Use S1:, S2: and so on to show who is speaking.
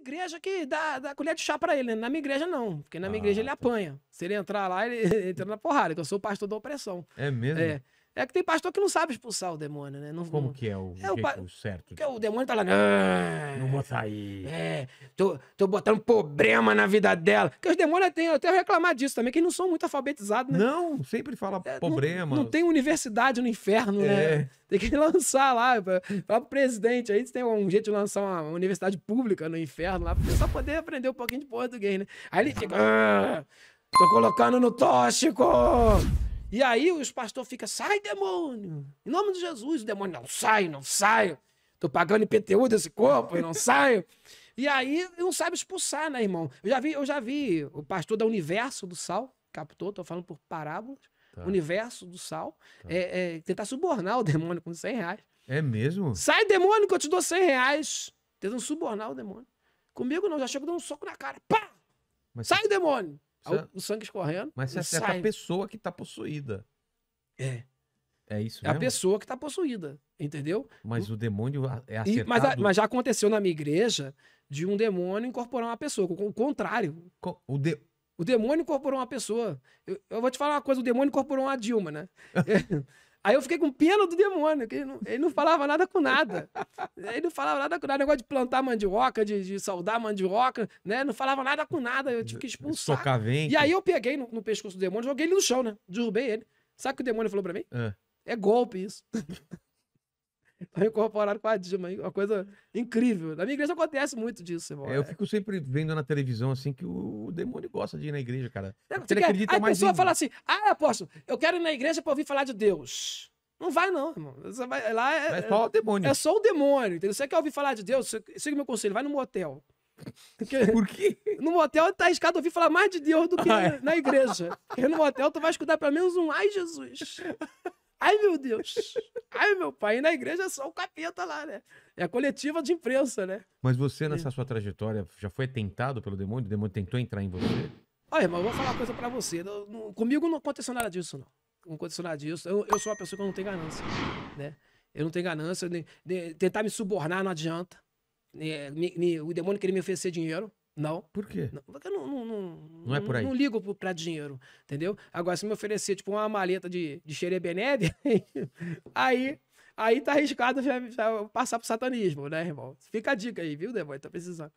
S1: igreja que dá, dá colher de chá para ele, né? Na minha igreja não, porque na minha ah, igreja ele tá. apanha. Se ele entrar lá, ele entra na porrada, que eu sou pastor da opressão. É mesmo? É. É que tem pastor que não sabe expulsar o demônio, né? Não, Como não... que é o é jeito o... certo? Que o demônio tá lá, não vou sair. É, tô, tô botando problema na vida dela. Porque os demônios têm, eu reclamar disso também, que não são muito alfabetizados, né? Não, sempre fala é, problema. Não, não, tem universidade no inferno, né? é. né? Tem que lançar lá, para o presidente, aí tem um jeito de lançar uma universidade pública no inferno lá, pra só poder aprender um pouquinho de português, né? Aí ele fica, ah, tô colocando no tóxico! E aí os pastores ficam, sai demônio, em nome de Jesus. O demônio, não saio, não saio. Tô pagando IPTU desse corpo e não saio. E aí não sabe expulsar, né, irmão? Eu já vi, eu já vi o pastor da Universo do Sal, captou, tô falando por parábolas, tá. Universo do Sal, tá. é, é, tentar subornar o demônio com 100 reais. É mesmo? Sai, demônio, que eu te dou 100 reais. Tentando subornar o demônio. Comigo não, já chego dando um soco na cara. Pá! Mas Sai, você... demônio! Você... O sangue escorrendo. Mas você acerta é sai. a pessoa que tá possuída. É. É isso mesmo? É a pessoa que tá possuída, entendeu? Mas o demônio é acertado. E, mas, mas já aconteceu na minha igreja de um demônio incorporar uma pessoa. O contrário. O, de... o demônio incorporou uma pessoa. Eu, eu vou te falar uma coisa: o demônio incorporou uma Dilma, né? Aí eu fiquei com pena do demônio, que ele não, ele não falava nada com nada. Ele não falava nada com nada. Negócio de plantar mandioca, de, de saudar mandioca, né? Não falava nada com nada. Eu tive que expulsar. Socar vento. E aí eu peguei no, no, pescoço do demônio, joguei ele no chão, né? Derrubei ele. Sabe o que o demônio falou pra mim? É, é golpe isso. para incorporar com a Dilma. Uma coisa incrível. Na minha igreja acontece muito disso, irmão. É, eu é. fico sempre vendo na televisão, assim, que o demônio gosta de ir na igreja, cara. É, você Porque ele acredita a mais pessoa em... fala assim, ah, apóstolo, eu quero ir na igreja para ouvir falar de Deus. Não vai, não, irmão. Você vai, lá é, é só o demônio. É só o demônio, entendeu? Você quer ouvir falar de Deus? Siga meu conselho, vai no motel. Porque Por quê? No motel tá arriscado ouvir falar mais de Deus do que ah, é. na igreja. Porque no motel tu vai escutar pelo menos um ai Jesus. Ai, meu Deus! Ai, meu pai! E na igreja é só o capeta lá, né? É a coletiva de imprensa, né? Mas você, é. nessa é. sua trajetória, já foi tentado pelo demônio? O demônio tentou entrar em você? Olha, irmão, eu vou falar uma coisa pra você. não, comigo não aconteceu nada disso, não. Não aconteceu nada disso. Eu, eu, sou uma pessoa que não tem ganância, né? Eu não tenho ganância. Nem, nem, tentar me subornar não adianta. É, me, me, o demônio queria me oferecer dinheiro. Não. Por quê? Não, porque eu não, não, não, não é por aí. Não, ligo pra dinheiro, entendeu? Agora, se me oferecer, tipo, uma maleta de, de xerebenede, aí, aí tá arriscado já, já passar pro satanismo, né, irmão? Fica a dica aí, viu, Devon? Tá precisando.